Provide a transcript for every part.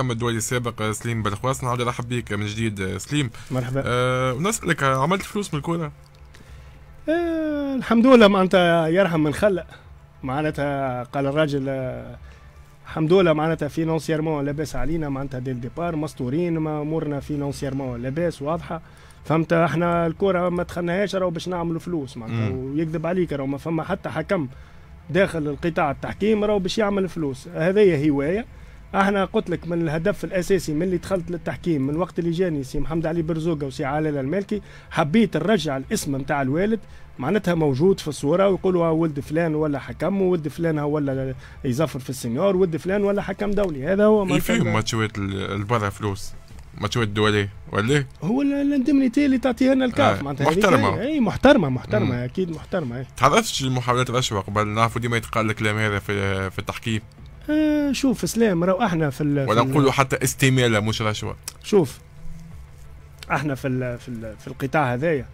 حكم الدولي السابق آه، سليم بالخواس نعود نرحب بك من جديد آه، سليم مرحبا أه ونسالك آه، عملت فلوس من الكوره؟ أه الحمد لله معناتها يرحم من خلق معناتها قال الراجل الحمد لله معناتها فينونسيرمون لاباس علينا معناتها ديال ديبار مستورين ما امورنا فينونسيرمون لاباس واضحه فهمت احنا الكره ما دخلناهاش راهو باش نعملوا فلوس معناتها ويكذب عليك راهو ما فما حتى حكم داخل القطاع التحكيم راهو باش يعمل فلوس هذايا هوايه احنا قلت لك من الهدف الاساسي من اللي دخلت للتحكيم من وقت اللي جاني سي محمد علي برزوقه وسي علاء المالكي حبيت نرجع الاسم نتاع الوالد معناتها موجود في الصوره ويقولوا ولد فلان ولا حكم ولد فلان ولا يزفر في السنيور ولد فلان ولا حكم دولي هذا هو ما إيه، فيهم ماتشات البرا فلوس ماتشات الدوليه ولا هو الاندمنيتي اللي تعطيها لنا الكاف آه. معناتها محترمه اي إيه، محترمه محترمه مم. اكيد محترمه إيه. تعرفش محاولات الرشوه قبل نعرفوا ديما يتقال الكلام هذا في في التحكيم آه، شوف سلام راهو احنا في ال ولا نقولوا حتى استماله مش رشوه شوف احنا في ال في, ال في القطاع هذايا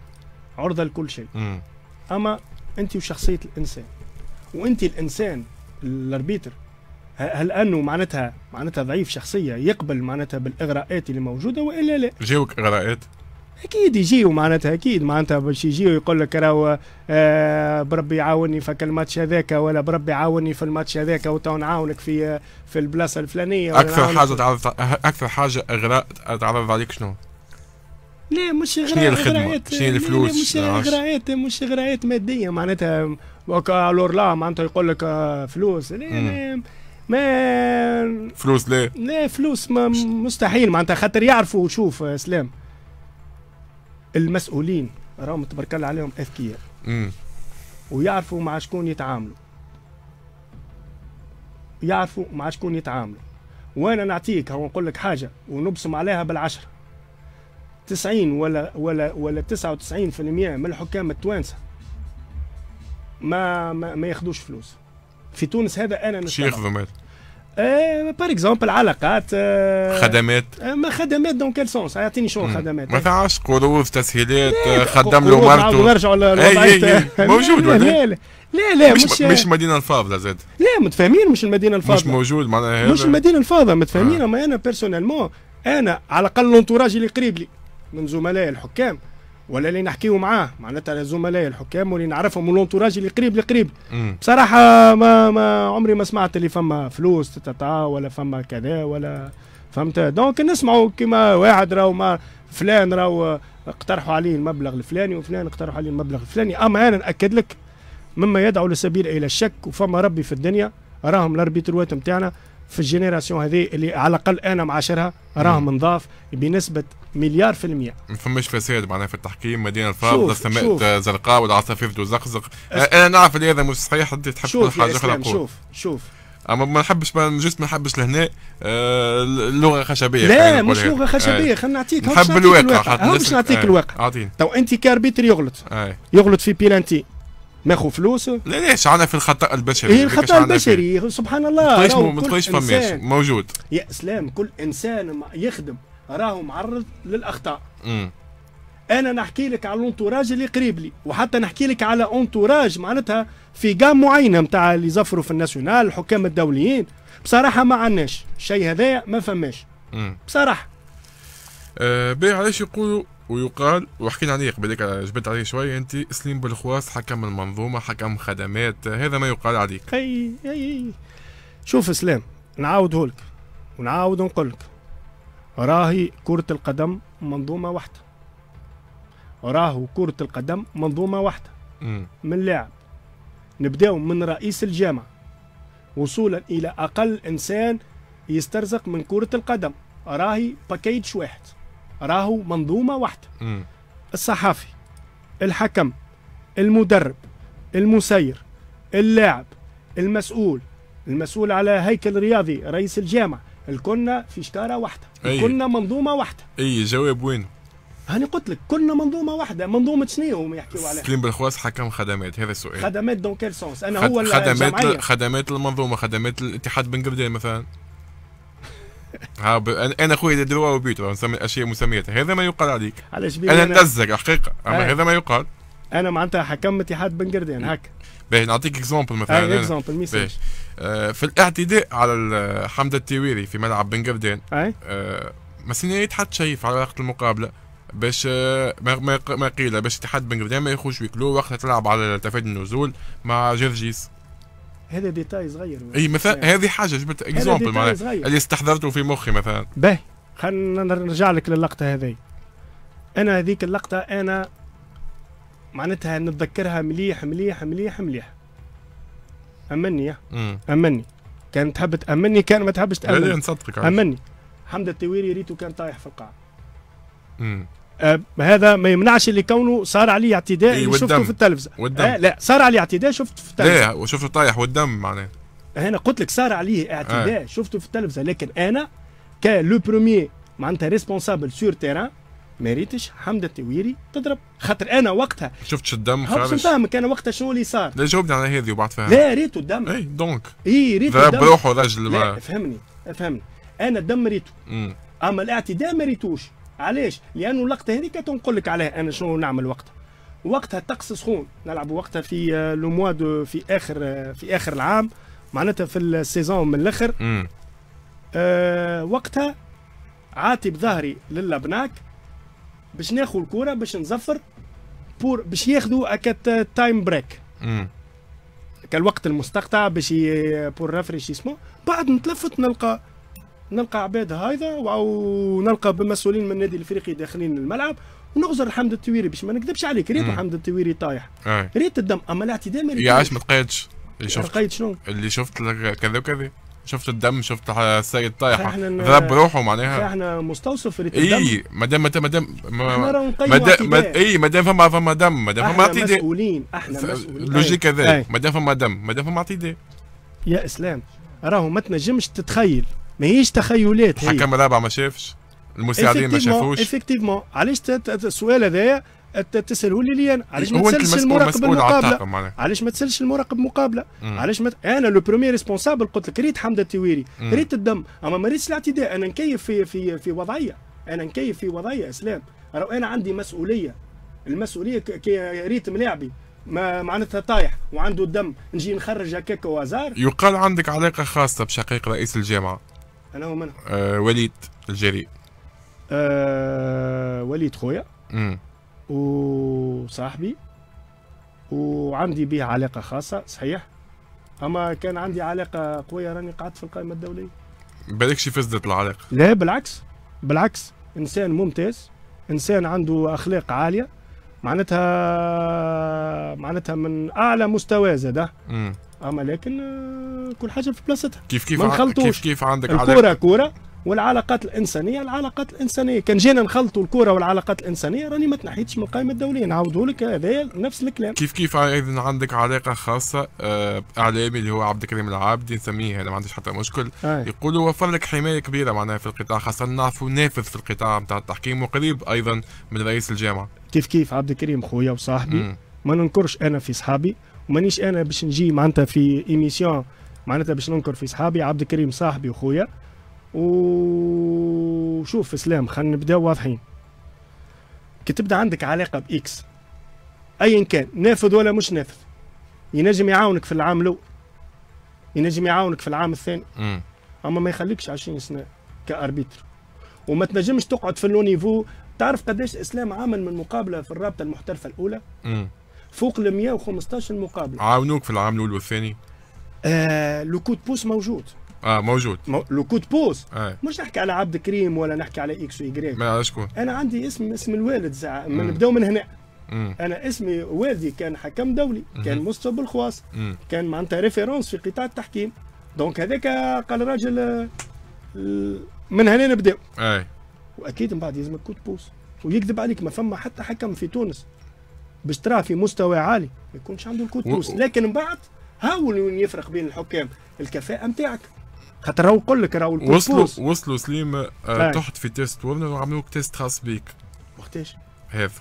عرضه لكل شيء اما انت وشخصيه الانسان وانت الانسان الاربيتر هل انه معناتها معناتها ضعيف شخصيه يقبل معناتها بالاغراءات اللي موجوده والا لا؟ جاوك اغراءات؟ اكيد يجيو معناتها اكيد معناتها باش يجيو يقول لك راهو آه، بربي يعاوني في الماتش هذاك ولا بربي يعاوني في الماتش هذاك وتو نعاونك في في البلاصه الفلانيه اكثر حاجه تعرف اكثر حاجه اغراء تعرض عليك شنو؟ لا مش اغراء شنو هي الخدمه؟ شنو هي الفلوس؟ مش اغراءات مش اغراءات ماديه معناتها الور لا معناتها يقول لك آه، فلوس لا ما فلوس لا لا فلوس ما مستحيل معناتها خاطر يعرفوا شوف آه، اسلام المسؤولين راهم تبارك الله عليهم اذكياء ويعرفوا مع شكون يتعاملوا يعرفوا مع شكون يتعاملوا وانا نعطيك هو نقول لك حاجه ونبصم عليها بالعشره 90 ولا ولا ولا 99% من الحكام التوانسه ما ما, ما ياخذوش فلوس في تونس هذا انا نستغرب بار اكزومبل علاقات خدمات ما خدمات دون كيل سونس اعطيني شنو خدمات ما فيهاش قروض تسهيلات خدم له مرته نرجعوا للوضعيه موجود ولا لا لا لا مش مش, مش المدينه الفاضله زاد لا متفاهمين مش المدينه الفاضله مش موجود معناها مش المدينه الفاضله متفاهمين اما انا بيرسونيلمون انا على الاقل لونتوراج اللي قريب لي من زملائي الحكام ولا اللي نحكيو معاه معناتها الزملاء الحكام واللي نعرفهم والانتوراج اللي قريب لقريب بصراحه ما, ما عمري ما سمعت اللي فما فلوس تتعا ولا فما كذا ولا فهمت دونك نسمعوا كيما واحد راهو ما فلان راهو اقترحوا عليه المبلغ الفلاني وفلان اقترحوا عليه المبلغ الفلاني اما انا ناكد لك مما يدعو لسبيل الى الشك وفما ربي في الدنيا راهم الاربيتروات نتاعنا في الجينيراسيون هذه اللي على الاقل انا معاشرها راهم نضاف بنسبه مليار في المية ما فماش فساد معناها في التحكيم مدينة الفاضلة السماء زرقاء والعصافير تزقزق انا نعرف اللي هذا مش صحيح انت تحب كل حاجة اخرى شوف شوف شوف اما ما نحبش جست ما نحبش لهنا اللغه خشبيه لا مش لغه خشبيه خلينا نعطيك نحب الواقع باش نعطيك الواقع اعطيني تو انت كاربيتر يغلط يغلط في بيلانتي ماخو فلوس لا ليش عنا في الخطا البشري إيه الخطا البشري سبحان الله ما تقوليش ما فماش موجود يا اسلام كل انسان يخدم راهو معرض للاخطاء مم. انا نحكي لك على الانتوراج اللي قريب لي وحتى نحكي لك على انتوراج معناتها في قام معينه نتاع اللي زفروا في الناسيونال الحكام الدوليين بصراحه ما عندناش الشيء هذايا ما فماش بصراحه أه بيه علاش يقولوا ويقال وحكينا عليه قبل جبت عليه شويه انت سليم بالخواص حكم المنظومه حكم خدمات هذا ما يقال عليك اي اي شوف سلام نعاودهولك ونعاود نقولك لك راهي كرة القدم منظومة واحدة راهو كرة القدم منظومة واحدة من لاعب نبداو من رئيس الجامعة وصولا إلى أقل إنسان يسترزق من كرة القدم راهي باكيج واحد راهو منظومة واحدة الصحافي الحكم المدرب المسير اللاعب المسؤول المسؤول على هيكل رياضي رئيس الجامعة الكنا في شكاره واحده أيه. الكنا منظومه واحده اي جواب وين هاني قلت لك كنا منظومه واحده منظومه شنو هما يحكيوا عليها سليم بالخواص حكم خدمات هذا السؤال خدمات دون كيل سونس انا خد... هو خدمات ل... خدمات المنظومه خدمات الاتحاد بن قبدين مثلا ها ب... انا خويا دروا وبيتو نسمي الاشياء مسميات هذا ما يقال عليك علاش انا نتزك حقيقه اما هذا ما يقال انا معناتها حكم اتحاد بن قردين هكا باهي نعطيك اكزومبل مثلا اكزومبل مثال آه، في الاعتداء على حمد التويري في ملعب بن قردان آه، ما سنيت حتى شيء في علاقه المقابله باش آه، ما ما قيل باش اتحاد بن قردان ما يخوش ويكلو وقتها تلعب على تفادي النزول مع جرجيس هذا ديتاي صغير اي مثلا هذه حاجه جبت اكزومبل معناها اللي استحضرته في مخي مثلا باهي خلينا نرجع لك للقطه هذه انا هذيك اللقطه انا معناتها نتذكرها مليح مليح مليح مليح امني امني كان تحب تامني كان ما تحبش تامني نصدقك امني حمد التويري ريتو كان طايح في القاع آه هذا ما يمنعش اللي كونه صار عليه اعتداء إيه شفته في التلفزه والدم. آه لا صار عليه اعتداء شفته في التلفزه لا وشفته طايح والدم معناه هنا قلت لك صار عليه اعتداء آه. شفته في التلفزه لكن انا كلو برومي معناتها ريسبونسابل سور تيران ما ريتش حمد التويري تضرب خاطر انا وقتها شفتش الدم خالص مش فاهمك انا وقتها شنو اللي صار لا جاوبني على هذه وبعد فهمت لا ريتو الدم اي دونك اي ريتو ضرب روحه الراجل لا فهمني فهمني انا الدم ريتو اما الاعتداء ما ريتوش علاش لانه اللقطه هذيك تنقول لك عليها انا شنو نعمل وقتها وقتها الطقس سخون نلعب وقتها في لو آه، موا في اخر آه، في اخر العام معناتها في السيزون من الاخر آه وقتها عاتب ظهري للبناك باش ناخذ الكره باش نزفر بور باش ياخذوا هكا تايم بريك كالوقت المستقطع باش بور رافريشيسمون بعد نتلفت نلقى نلقى عباد هايذا ونلقى بمسؤولين من النادي الافريقي داخلين الملعب ونغزر حمد التويري باش ما نكذبش عليك ريت حمد التويري طايح ريت الدم اما الاعتداء ما يا عاش ما تقيدش اللي شفت شنو اللي شفت كذا وكذا شفت الدم شفت السيد طايح ضرب روحه معناها احنا مستوصف في الدم اي ما دام ما دام ما دام اي ما دام فما فما دم ما دام فما اعتداء احنا مسؤولين احنا مسؤولين لوجيك هذا ما دام فما دم ما دام فما اعتداء يا اسلام راهو ما تنجمش تتخيل ماهيش تخيلات الحكم الرابع ما شافش المساعدين ما شافوش افكتيفمون علاش السؤال هذايا تسالوا لي انا علاش ما تسالش المراقب المقابله علاش ما تسالش المراقب مقابله علاش انا لو بروميير ريسبونسابل قلت لك ريت حمد التويري ريت الدم اما ما ريتش الاعتداء انا نكيف في في في وضعيه انا نكيف في وضعيه اسلام انا عندي مسؤوليه المسؤوليه كي ريت ملاعبي ما معناتها طايح وعنده الدم نجي نخرج هكاك وازار يقال عندك علاقه خاصه بشقيق رئيس الجامعه انا هو آه وليد الجري آه وليد خويا وصاحبي وعندي به علاقة خاصة صحيح أما كان عندي علاقة قوية راني قعدت في القائمة الدولية بالكش فزت العلاقة لا بالعكس بالعكس إنسان ممتاز إنسان عنده أخلاق عالية معناتها معناتها من أعلى مستوى زاد أما لكن آه، كل حاجة في بلاصتها كيف كيف كيف كيف عندك كورة كورة والعلاقات الانسانيه العلاقات الانسانيه كان جينا نخلطوا الكره والعلاقات الانسانيه راني ما تنحيتش من القائمه الدوليه نعاودوا لك هذا نفس الكلام كيف كيف اذا عندك علاقه خاصه آه، اعلامي اللي هو عبد الكريم العابدي نسميه هذا ما عنديش حتى مشكل يقولوا وفر لك حمايه كبيره معناها في القطاع خاصه نعرفوا نافذ في القطاع نتاع التحكيم وقريب ايضا من رئيس الجامعه كيف كيف عبد الكريم خويا وصاحبي ما ننكرش انا في صحابي ومانيش انا باش نجي معناتها في ايميسيون معناتها باش ننكر في صحابي عبد الكريم صاحبي وخويا وشوف اسلام خلينا نبداو واضحين كي تبدا عندك علاقه باكس ايا كان نافذ ولا مش نافذ ينجم يعاونك في العام الاول ينجم يعاونك في العام الثاني اما ما يخليكش 20 سنه كاربيتر وما تنجمش تقعد في اللونيفو تعرف قداش اسلام عامل من مقابله في الرابطه المحترفه الاولى مم. فوق ال 115 مقابله عاونوك في العام الاول والثاني آه لو كود بوس موجود اه موجود مو... لو كود بوز آه. مش نحكي على عبد كريم ولا نحكي على اكس واي ما شكون انا عندي اسم اسم الوالد زع... نبداو من هنا مم. انا اسمي والدي كان حكم دولي مم. كان مستوى بالخواص كان معناتها ريفيرونس في قطاع التحكيم دونك هذاك قال راجل آه، من هنا نبداو اي واكيد من بعد يلزمك كود بوس ويكذب عليك ما فما حتى حكم في تونس باش تراه في مستوى عالي ما يكونش عنده الكود بوس لكن من بعد هاول يفرق بين الحكام الكفاءه نتاعك خاطر هو قول لك راهو وصلوا وصلوا سليم آه، طيب. تحت في تيست ورنر لك تيست خاص بيك وقتاش؟ هذا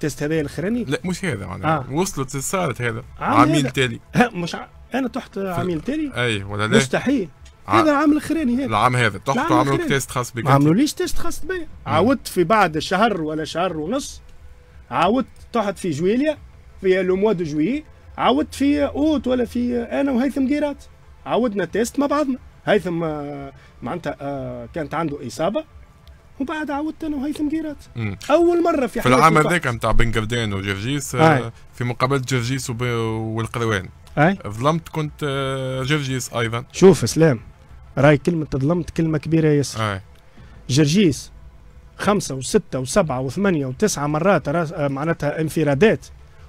تيست هذا الاخراني؟ لا مش هذا معناها آه. وصلوا صارت هذا عميل تالي مش ع... انا تحت عميل تالي؟ اي ولا لا؟ مستحيل آه. هذا العام الاخراني هذا العام هذا تحت لك تيست خاص بك ما عملوليش تيست خاص بيا عاودت في بعد شهر ولا شهر ونص عاودت تحت في جويليا في لو موا دو جويي عاودت في اوت ولا في انا وهيثم قيرات عاودنا تيست مع بعضنا هيثم معناتها آه، كانت عنده اصابه وبعد عودت انا وهيثم جيرات اول مره في حياتي في العام هذاك نتاع بن قردان وجرجيس آه، في مقابله جرجيس والقروان اي ظلمت كنت آه، جرجيس ايضا شوف اسلام راي كلمه ظلمت كلمه كبيره ياسر اي جرجيس خمسة وستة وسبعة وثمانية وتسعة مرات معناتها انفرادات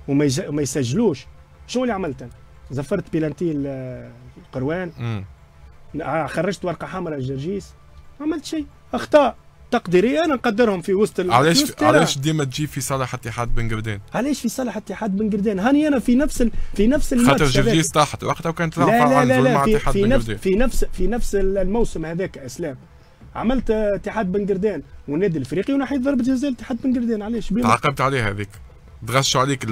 وما يسجلوش شنو اللي عملت أنا؟ زفرت بلانتي القروان آه، خرجت ورقه حمراء الجرجيس ما عملت شيء اخطاء تقديريه انا نقدرهم في وسط علاش علاش ديما تجي في صالح اتحاد بن قردان؟ علاش في صالح اتحاد بن قردان؟ هاني انا في نفس ال... في نفس الماتش خاطر جرجيس طاحت وقتها وكانت لا لا لا, لا في, في, نفس في نفس في نفس الموسم هذاك اسلام عملت اتحاد بن قردان والنادي الافريقي ونحيت ضربه جزاء اتحاد بن قردان علاش؟ تعاقبت عليها هذيك تغشوا عليك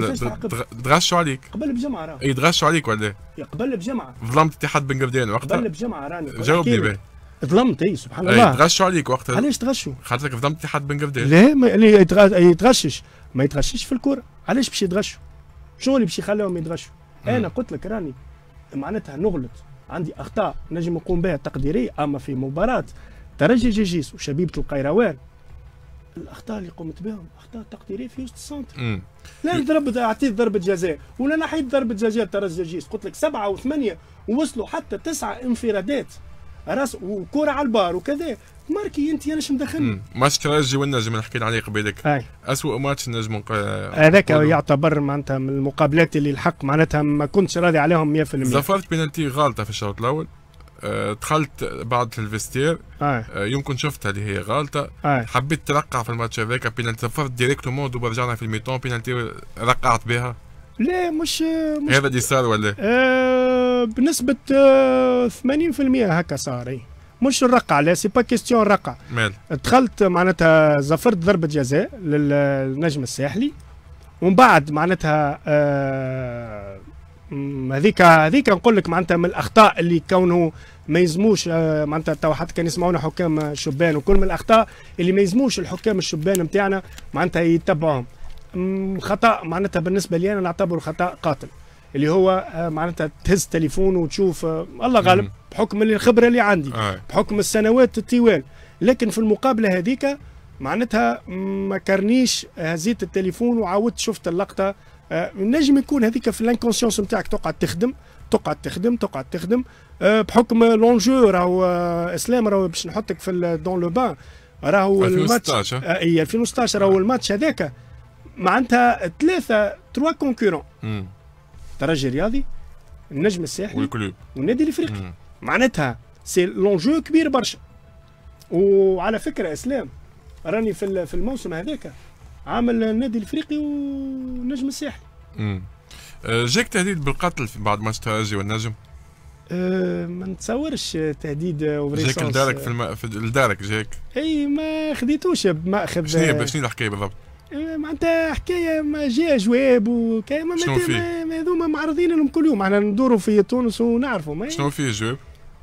تغشوا عليك قبل بجمعه راه اي تغشوا عليك ولا قبل بجمعه ظلمت اتحاد بن قبدين وقتها قبل بجمعه راني جاوبني به ظلمت اي سبحان إيه، الله تغشوا عليك وقتها علاش تغشوا؟ خاطرك ظلمت اتحاد بن قبدين لا ما يعني يتغشش ما يتغشش في الكوره علاش باش يتغشوا؟ شنو اللي باش يخليهم يتغشوا؟ انا قلت لك راني معناتها نغلط عندي اخطاء نجم نقوم بها تقديريه اما في مباراه ترجي جيجيس وشبيبه القيروان الاخطاء اللي قمت بهم اخطاء تقديريه في وسط السنتر لا نضرب اعطيت ضربه جزاء ولا نحيت ضربه جزاء ترى قلت لك سبعه وثمانيه ووصلوا حتى تسعه انفرادات راس وكره على البار وكذا ماركي انت انا مدخلني ماتش ترجي والنجم اللي حكينا عليه قبيلك اسوء ماتش نجم هذاك يعتبر معناتها من المقابلات اللي الحق معناتها ما كنتش راضي عليهم 100% زفرت بينالتي غالطه في الشوط الاول آه، دخلت بعد الفيستير يمكن آه، شفتها اللي هي غلطه حبيت ترقع في الماتش هذاك بينالتي صفرت ديريكتومون دوبا رجعنا في الميتون بينالتي رقعت بها لا مش, مش هذا اللي صار ولا آه بنسبه آه 80% هكا صار اي مش الرقع لا سي با كيستيون رقع مال دخلت معناتها زفرت ضربه جزاء للنجم الساحلي ومن بعد معناتها آه هذيك هذيك نقول لك معناتها من الاخطاء اللي كونه ما يلزموش آه، معناتها تو حتى كان يسمعونا حكام الشبان وكل من الاخطاء اللي ما يلزموش الحكام الشبان نتاعنا معناتها يتبعوهم خطا معناتها بالنسبه لي انا نعتبره خطا قاتل اللي هو آه، معناتها تهز تليفون وتشوف آه، الله غالب بحكم الخبره اللي عندي بحكم السنوات الطوال لكن في المقابله هذيك معناتها ما كرنيش هزيت التليفون وعاودت شفت اللقطه آه، نجم يكون هذيك في الانكونسيونس نتاعك تقعد تخدم تقعد تخدم تقعد تخدم آه، بحكم لونجو راهو آه، اسلام راهو باش نحطك في دون لو بان راهو الماتش اي 2016 راهو الماتش هذاك معناتها ثلاثه تروا كونكورون الترجي الرياضي النجم الساحلي والكلوب والنادي الافريقي معناتها سي لونجو كبير برشا وعلى فكره اسلام راني في الموسم هذاك عامل النادي الافريقي ونجم الساحلي آه، جاك تهديد بالقتل بعد ماتش الترجي والنجم؟ أه ما نتصورش تهديد وبريسونس جاك لدارك في, الم... في لدارك جاك اي ما خديتوش بماخذ شنو شنو الحكايه بالضبط؟ آه، معناتها حكايه ما جاء جواب وكاين ما هذوما معرضين لهم كل يوم معناتها ندوروا في تونس ونعرفوا شنو فيه الجواب؟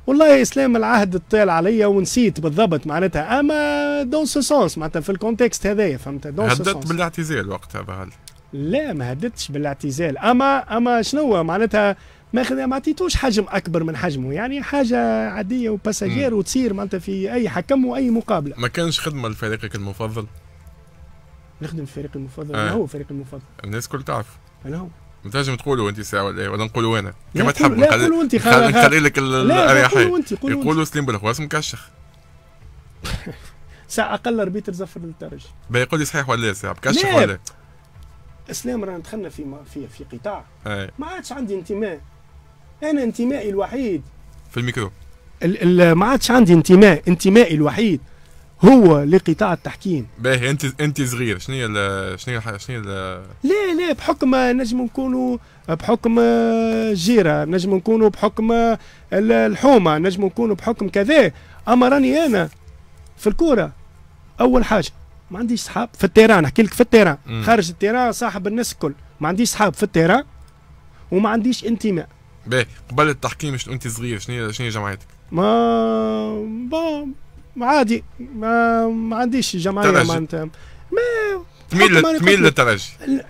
والله يا اسلام العهد طال عليا ونسيت بالضبط معناتها اما دون سو سونس معناتها في الكونتكست هذايا فهمت دون سو سونس هددت بالاعتزال وقتها بهل لا ما هددتش بالاعتزال اما اما شنو معناتها ما ما عطيتوش حجم اكبر من حجمه يعني حاجه عاديه وباساجير وتصير معناتها في اي حكم واي مقابله ما كانش خدمه لفريقك المفضل نخدم في فريقي المفضل آه. هو فريقي المفضل الناس كل تعرف انا هو انت لازم تقولوا انت ساعه ولا ايه، ولا نقولوا انا كما تحب نقول وانت نخلي لك الاريحيه يقولوا سليم بالخواس مكشخ ساعه اقل اربيتر زفر للترجي بيقول لي صحيح ولا لا ساعه مكشخ ولا اسلام رانا دخلنا في في في قطاع ما عادش عندي انتماء انا انتمائي الوحيد في الميكرو ما عادش عندي انتماء انتمائي الوحيد هو لقطاع التحكيم باهي انت انت صغير شنو هي شنو هي شنو لا لا بحكم نجم نكونوا بحكم الجيره نجم نكونوا بحكم الحومه نجم نكونوا بحكم كذا اما راني انا في الكوره اول حاجه ما عنديش صحاب في التيران نحكي لك في التيران خارج التيران صاحب الناس الكل ما عنديش صحاب في التيران وما عنديش انتماء باهي قبل التحكيم انت صغير شنو هي شنو هي جمعيتك ما با عادي ما, ما عنديش جمعيه معناتها ما تميل تميل للترجي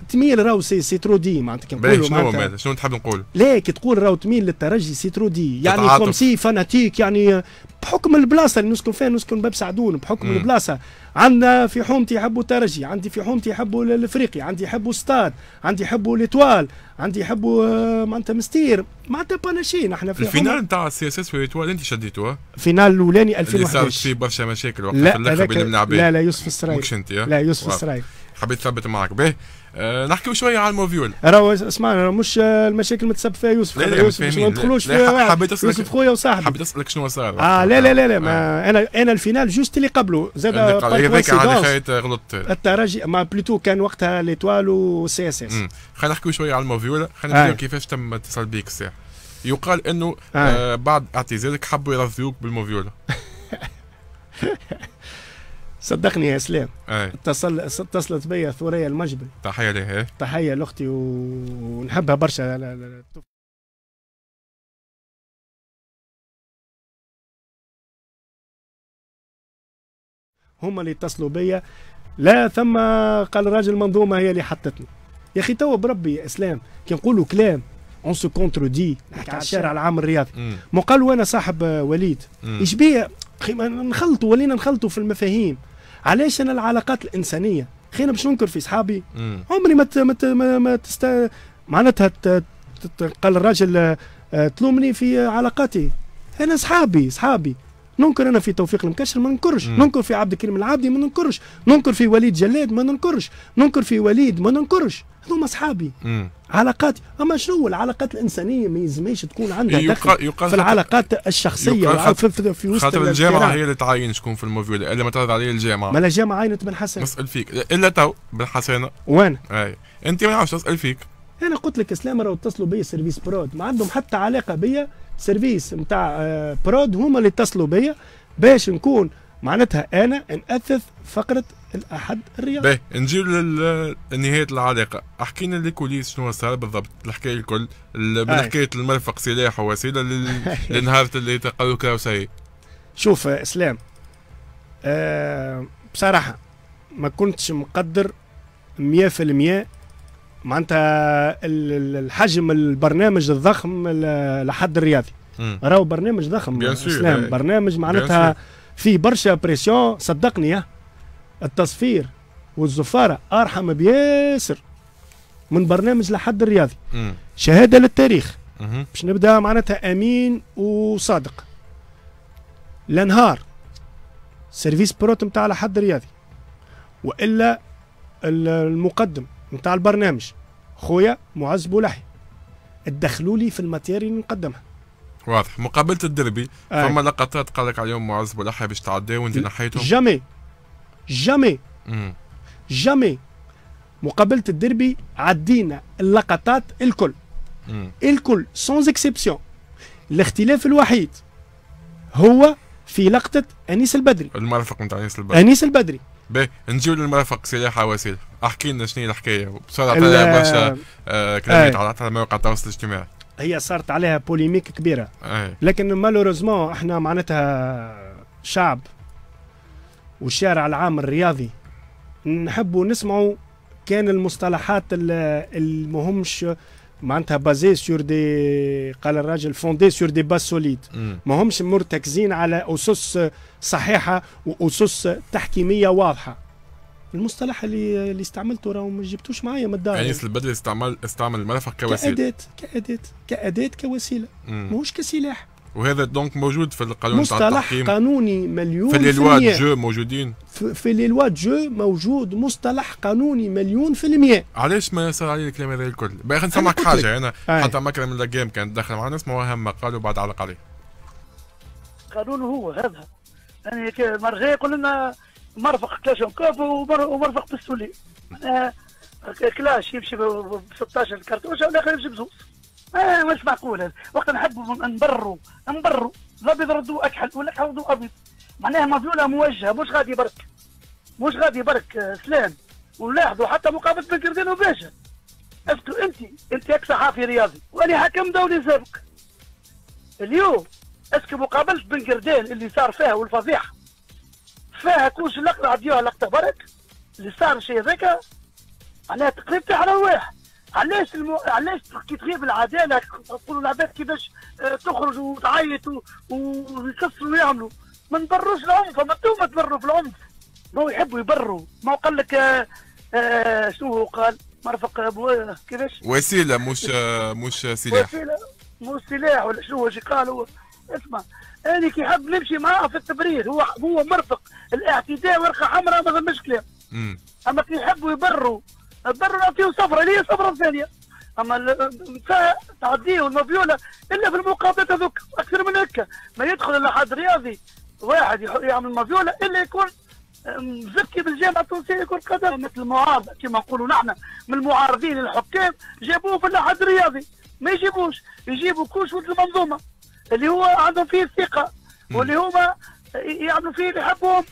تميل راهو سي سي ترو دي معناتها كي نقولوا شنو معناتها شنو تحب نقول؟ لا كي تقول راهو تميل للترجي سي ترو دي يعني كوم سي فاناتيك يعني بحكم البلاصه اللي نسكن فيها نسكن باب سعدون بحكم مم. البلاصه عندنا في حومتي يحبوا الترجي عندي في حومتي يحبوا الافريقي عندي يحبوا ستاد عندي يحبوا ليتوال عندي يحبوا آه، معناتها مستير معناتها باناشين احنا في الفينال نتاع السي اس اس واليتوال انت شديتوه الفينال الاولاني 2011 اللي صارت فيه برشا مشاكل وقت لا, لا, لا يوسف السراي لا يوسف السراي حبيت ثبت معك به آه، نحكيو شويه على الموفيول راهو اسمع مش المشاكل متسبب فيها يوسف لا لا يوسف مش ما ندخلوش فيها حبيت اسالك يوسف خويا وصاحبي حبيت اسالك شنو صار اه لا لا لا لا ما آه. انا انا الفينال جوست اللي قبله زاد هذاك عاد خايت غلطت الترجي ما بلوتو كان وقتها ليتوال وسي اس اس خلينا نحكيو شويه على الموفيول خلينا آه. نشوف كيفاش تم اتصال بيك الساعه يقال انه بعد اعتزالك حبوا يرضيوك بالموفيولا صدقني يا اسلام اتصل اتصلت بيا ثريا المجبري تحيه لها إيه؟ تحيه لاختي ونحبها برشا لا لا لا. هما اللي اتصلوا بيا لا ثم قال راجل منظومه هي اللي حطتني يا اخي توا بربي يا اسلام كي نقولوا كلام اون سو كونترودي نحكي على الشارع العام الرياضي ما قالوا انا صاحب وليد ايش بيا اخي نخلطوا ولينا نخلطوا في المفاهيم علاش انا العلاقات الانسانيه خينا باش ننكر في صحابي عمري ما ت... ما, ما تست معناتها ت... ت... قال الراجل آه، تلومني في علاقاتي انا صحابي صحابي ننكر انا في توفيق المكشر ما ننكرش مم. ننكر في عبد الكريم العابدي ما ننكرش ننكر في وليد جلاد ما ننكرش ننكر في وليد ما ننكرش هذوما اصحابي علاقات اما شنو العلاقات الانسانيه ما يلزمش تكون عندها دخل يقا... في العلاقات الشخصيه خاطر في, في, في وسط خاطر الجامعه هي اللي تعاين شكون في الموفي الا ما تعرض عليه الجامعه ما الجامعه عينت بن حسن نسال فيك الا تو بن حسن وين اي انت ما نعرفش نسال فيك انا قلت لك اسلام راهو اتصلوا بيا سيرفيس برود ما عندهم حتى علاقه بيا سيرفيس نتاع آه، برود هما اللي اتصلوا بيا باش نكون معناتها انا نأثث فقره الاحد الرياضي باهي نجيو لنهايه العلاقه احكي لنا الكوليس شنو صار بالضبط الحكايه الكل من حكايه المرفق سلاح ووسيله لنهار اللي تقلوا كراوسي شوف اسلام أه بصراحه ما كنتش مقدر 100% معناتها الحجم البرنامج الضخم لحد الرياضي راهو برنامج ضخم اسلام برنامج معناتها فيه برشا بريسيون صدقني التصفير والزفاره ارحم بياسر من برنامج لحد الرياضي مم. شهاده للتاريخ باش نبدا معناتها امين وصادق لنهار سيرفيس بروت نتاع لحد الرياضي والا المقدم نتاع البرنامج خويا معز بولحي ادخلوا لي في الماتيري اللي نقدمها واضح مقابله الدربي آه. فما لقطات قال لك عليهم معز بولحي باش تعدي وانت نحيتهم جامي جامي جامي mm. مقابله الديربي عدينا اللقطات الكل مم. Mm. الكل سونز اكسبسيون الاختلاف الوحيد هو في لقطه انيس البدري المرافق نتاع انيس البدري انيس البدري باهي نجيو للمرافق سلاح وسيلة احكي لنا شنو هي الحكايه عليها برشا آه، كلمات آه. على مواقع التواصل الاجتماعي هي صارت عليها بوليميك كبيره آه. لكن مالوروزمون احنا معناتها شعب والشارع العام الرياضي نحبوا نسمعوا كان المصطلحات اللي معناتها بازي سور دي قال الراجل فوندي سور دي باس سوليد ما همش مرتكزين على اسس صحيحه واسس تحكيميه واضحه المصطلح اللي اللي استعملته راهو ما جبتوش معايا من الدار يعني البدري استعمل استعمل المرفق كوسيله كأداة كأداة كأداة كوسيله ماهوش كسلاح وهذا دونك موجود في القانون مصطلح التحكيم قانوني مليون في الإلواء جو موجودين في الإلواء جو موجود مصطلح قانوني مليون في المية علاش ما يصير عليه الكلام هذا الكل؟ باخي نسمعك حاجه انا أي. حتى مكرم اللقام كان دخل معنا اسمه هم قالوا بعد علق عليه قانون هو هذا يعني مرة يقول لنا مرفق كلاش كوب ومرفق بالسولي كلاش يمشي ب 16 كرتوشه والاخر يمشي بزوز آه مش معقول وقت نحبوا نبروا نبروا الابيض ردوا اكحل والاكحل ردوا ابيض معناها مظلولة موجهه مش غادي برك مش غادي برك آه، سلام ولاحظوا حتى مقابله بن كردين وباشا اسكو انت انت ياك صحافي رياضي وانا حكم دولي سابق اليوم اسكو مقابله بن كردين اللي صار فيها والفضيحه فيها كوش لقطه عديوها لقطه برك اللي صار شيء هذاك معناها تقريبا تاع رواح علاش المو... علاش كي تغيب العداله تقولوا العباد كيفاش آه، تخرج وتعيط ويكسروا ويعملوا ما نبروش العنف ما انتم تبروا في العنف ما هو يحبوا يبروا ما هو قال لك آه آه شنو هو قال مرفق ابو آه، كيفاش وسيله مش آه مش سلاح وسيله مش سلاح ولا شنو هو قال هو اسمع انا كي حب نمشي معاه في التبرير هو هو مرفق الاعتداء ورقه حمراء ما فماش كلام اما كي يحبوا يبروا الضرر فيه صفرة هي صفرة ثانية اما تعديه والمبيولة الا في المقابلة هذوك اكثر من هكا ما يدخل الا حد رياضي واحد يعمل مبيولة الا يكون مزكي بالجامعه التونسيه يكون قدر مثل المعارضه كما نقولوا نحن من المعارضين للحكام جابوه في الاتحاد الرياضي ما يجيبوش يجيبوا كوش ولد المنظومه اللي هو عندهم فيه الثقه واللي هما يعملوا فيه اللي يحبوه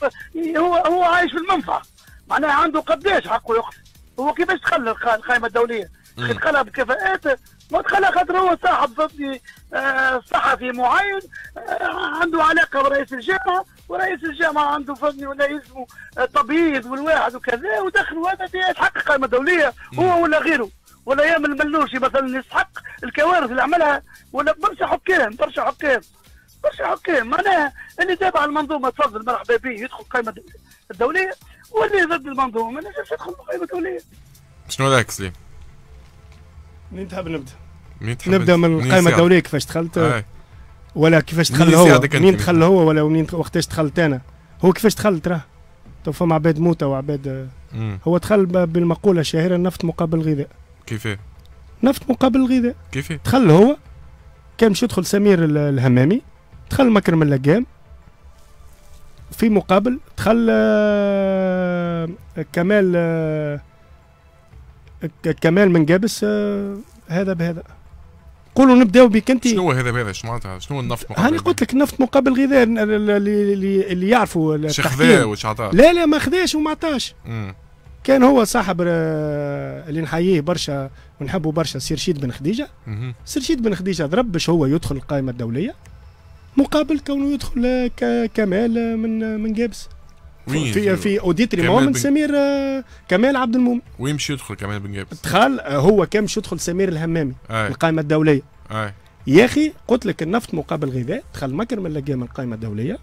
هو هو عايش في المنفعه معناها عنده قداش حقه يقف هو كيفاش دخل القائمه الدوليه؟ دخلها بكفاءات دخلها خاطر هو صاحب فهمتني آه، صحفي معين آه، عنده علاقه برئيس الجامعه ورئيس الجامعه عنده فني ولا اسمه تبييض آه، والواحد وكذا ودخلوا هذا يستحق القائمه الدوليه هو ولا غيره ولا يا من الملوشي مثلا يستحق الكوارث اللي عملها ولا برشا حكام برشا حكام برشا حكام معناها اللي تابع المنظومه تفضل مرحبا به يدخل القائمه الدوليه واللي ضد المنظومه ما نجمش يدخل بقيمه الدوليه شنو رايك سليم؟ منين تحب نبدا؟ منين تحب نبدا من القائمه الدوليه كيفاش دخلت آه. ولا كيفاش دخل هو منين دخل هو ولا منين وقتاش دخلت انا هو كيفاش دخلت راه تو فما عباد موتى وعباد آه، هو دخل بالمقوله الشهيره النفط مقابل الغذاء كيفاه؟ نفط مقابل الغذاء كيفاه؟ دخل هو كان باش يدخل سمير الهمامي دخل مكرم اللقام في مقابل دخل آه، كمال آه، كمال من جابس آه، هذا بهذا قولوا نبداو بك انت شنو هذا بهذا شنو معناتها شنو النفط مقابل هاني قلت لك نفط مقابل غذاء اللي, اللي يعرفوا شي لا لا ما خذاش وما عطاش كان هو صاحب اللي نحييه برشا ونحبه برشا سيرشيد بن خديجه سيرشيد بن خديجه ضرب باش هو يدخل القائمه الدوليه مقابل كونه يدخل كمال من من جابس في في اوديتريمون من سمير آه، كمال عبد المؤمن وين مش يدخل كمال بن جابس؟ دخل آه، هو كان مش يدخل سمير الهمامي أي. آه. القائمه الدوليه أي. يا اخي قلت لك النفط مقابل غذاء دخل مكر من لقام القائمه الدوليه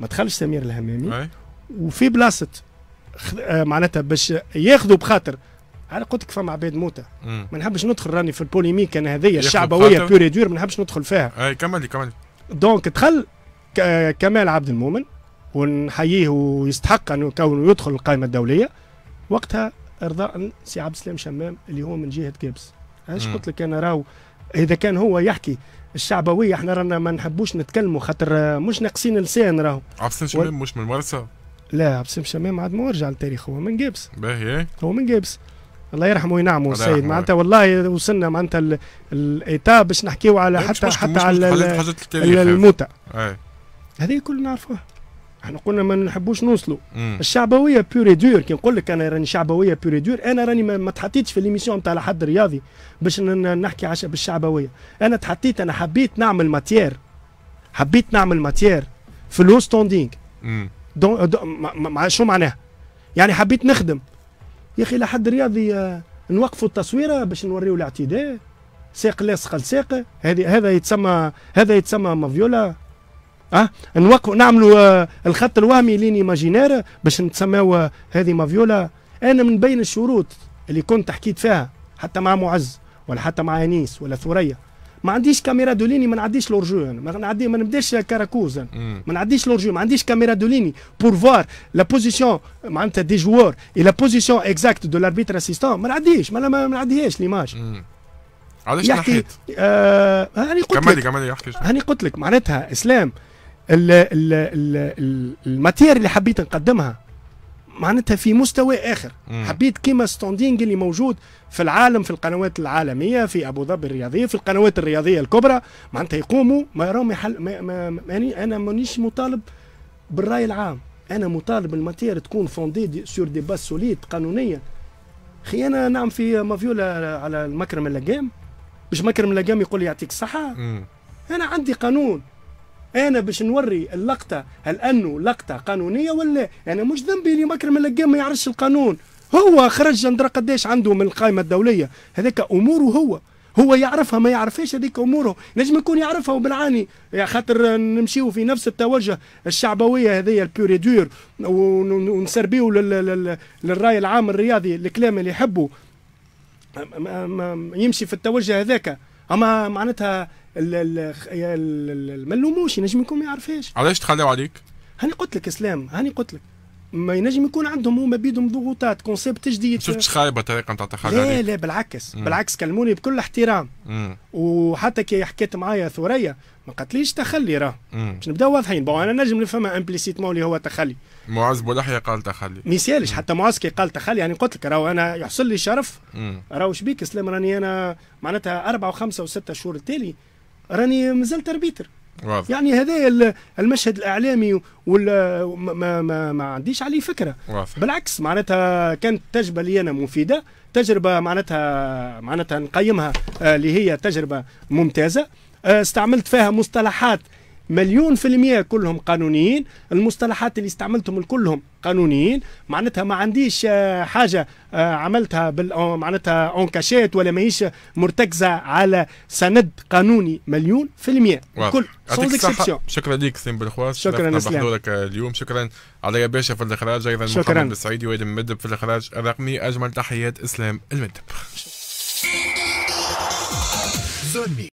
ما دخلش سمير الهمامي أي. وفي بلاصه معناتها باش ياخذوا بخاطر على قلت لك فما عباد موته ما نحبش ندخل راني في البوليميك انا هذيا الشعبويه بيور دور ما نحبش ندخل فيها اي كملي كملي دونك دخل كمال عبد المؤمن ونحييه ويستحق انه كونه يدخل القائمه الدوليه وقتها ارضاء سي عبد السلام شمام اللي هو من جهه جيبس علاش قلت لك انا راهو اذا كان هو يحكي الشعبويه احنا رانا ما نحبوش نتكلموا خاطر مش ناقصين لسان راهو عبد السلام شمام و... مش من ورثه لا عبد السلام شمام عاد ما رجع للتاريخ هو من جيبس باهي هو من جيبس الله يرحمه وينعمه السيد معناتها والله وصلنا معناتها الايتا باش نحكيو على حتى مش حتى مش على الموتى هذه كل نعرفوها احنا قلنا ما نحبوش نوصلوا الشعبويه بيوري دور كي نقول لك انا راني شعبويه بيوري دور انا راني ما تحطيتش في ليميسيون نتاع حد رياضي باش نحكي عشا بالشعبويه انا تحطيت انا حبيت نعمل ماتير حبيت نعمل ماتير في لو ستاندينغ مع شو معناها يعني حبيت نخدم يا اخي لحد رياضي آه، نوقفوا التصويره باش نوريو الاعتداء ساق لاصقه لساق هذه هذا يتسمى هذا يتسمى مافيولا اه نوقفوا نعملوا آه، الخط الوهمي لين ايماجينير باش نتسماو آه، هذه مافيولا انا من بين الشروط اللي كنت حكيت فيها حتى مع معز ولا حتى مع انيس ولا ثريا ما عنديش كاميرا دوليني ما نعديش لورجو انا ما نعدي ما نبداش كراكوز انا ما نعديش لورجو ما عنديش كاميرا دوليني بور فوار لا بوزيسيون معناتها دي جوار اي لا بوزيسيون اكزاكت دو لاربيتر اسيستون ما نعديش ما, ما نعديهاش ليماج علاش يحكي آه هاني قلت كمالي لك كمالي يحكي هاني قلت لك معناتها اسلام الماتير اللي حبيت نقدمها معناتها في مستوى اخر مم. حبيت كيما ستاندينغ اللي موجود في العالم في القنوات العالميه في ابو ظبي الرياضيه في القنوات الرياضيه الكبرى معناتها يقوموا ما يراهم يحل ما ما يعني انا مانيش مطالب بالراي العام انا مطالب الماتير تكون فوندي دي سور دي باس سوليد قانونيا خي انا نعم في مافيولا على المكرم اللقام باش مكرم اللقام يقول لي يعطيك الصحه انا عندي قانون انا باش نوري اللقطه هل انه لقطه قانونيه ولا انا يعني مش ذنبي اللي مكرم اللقام ما يعرفش القانون هو خرج ندرى قداش عنده من القائمه الدوليه هذاك اموره هو هو يعرفها ما يعرفهاش هذيك اموره نجم يكون يعرفها وبالعاني يا خاطر نمشيو في نفس التوجه الشعبويه هذه البيوري دور ونسربيو للراي العام الرياضي الكلام اللي يحبوا يمشي في التوجه هذاك اما معناتها ما نلوموش ينجم يكون ما يعرفهاش علاش تخلاو عليك؟ هاني قلت لك اسلام هاني قلت لك ما ينجم يكون عندهم هما بيدهم ضغوطات كونسيبت جديد شفتش خايبه الطريقه نتاع التخلي لا لا بالعكس مم. بالعكس كلموني بكل احترام مم. وحتى كي حكيت معايا ثريا ما قالتليش تخلي راه باش نبداو واضحين بون انا نجم نفهمها امبليسيتمون اللي هو تخلي معز بولحية قال تخلي ميسالش حتى معز كي قال تخلي يعني قلت لك راهو انا يحصل لي شرف راهو شبيك اسلام راني انا معناتها اربعه وخمسه وسته شهور التالي راني مازال تربيتر واضح. يعني هذا المشهد الاعلامي ولا ما, ما, ما عنديش عليه فكره واضح. بالعكس معناتها كانت تجربه لي انا مفيده تجربه معناتها معناتها نقيمها آه، اللي هي تجربه ممتازه آه، استعملت فيها مصطلحات مليون في المية كلهم قانونيين المصطلحات اللي استعملتهم كلهم قانونيين معناتها ما عنديش آه، حاجة آه، عملتها بال... آه، معناتها اونكاشات ولا ماهيش مرتكزة على سند قانوني مليون في المية كل شكرا لك سيم بالخواس شكرا لك اليوم شكرا علي باشا في الاخراج ايضا محمد السعيدي وادم المدب في الاخراج الرقمي اجمل تحيات اسلام المدب